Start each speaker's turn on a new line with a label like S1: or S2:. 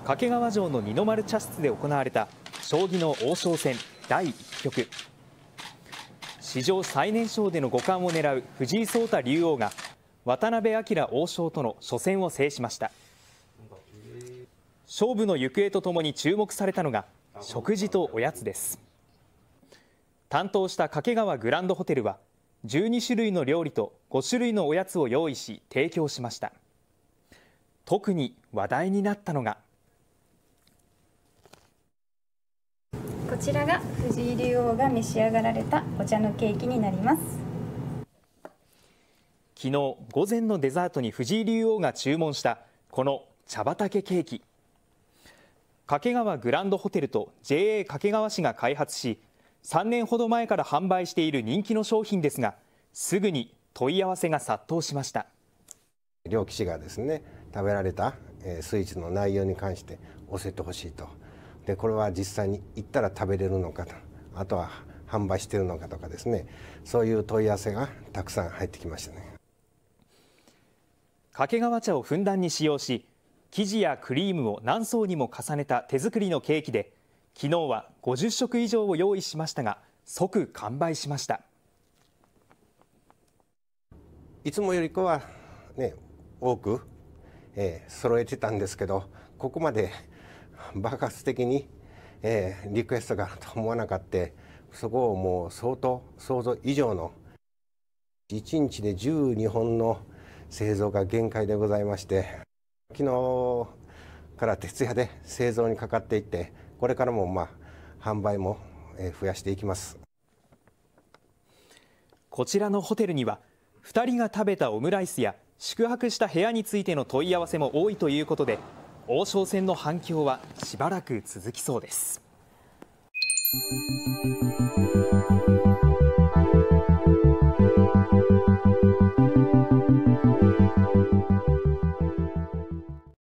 S1: 掛川城の二の丸茶室で行われた将棋の王将戦第1局史上最年少での五冠を狙う藤井聡太竜王が渡辺明王将との初戦を制しました勝負の行方とともに注目されたのが食事とおやつです担当した掛川グランドホテルは12種類の料理と5種類のおやつを用意し提供しました特に話題になったのが。ちらが藤井竜王が召し上がられたお茶のケーキになります昨日午前のデザートに藤井竜王が注文したこの茶畑ケーキ掛川グランドホテルと JA 掛川市が開発し3年ほど前から販売している人気の商品ですがすぐに問い合わせが殺到しました
S2: 両棋士がですね食べられたスイーツの内容に関して教えてほしいと。でこれは実際に行ったら食べれるのかとあとは販売してるのかとかですねそういう問い合わせがたくさん入ってきましたね
S1: 掛川茶をふんだんに使用し生地やクリームを何層にも重ねた手作りのケーキで昨日は50食以上を用意しましたが即完売しましたいつもよりかはね多く、えー、揃えてた
S2: んですけどここまで爆発的に、えー、リクエストがあると思わなかったそこをもう相当想像以上の1日で12本の製造が限界でございまして昨日から徹夜で製造にかかっていってこれからもまあ販売も増やしていきます
S1: こちらのホテルには2人が食べたオムライスや宿泊した部屋についての問い合わせも多いということで王将戦の反響はしばらく続きそうです。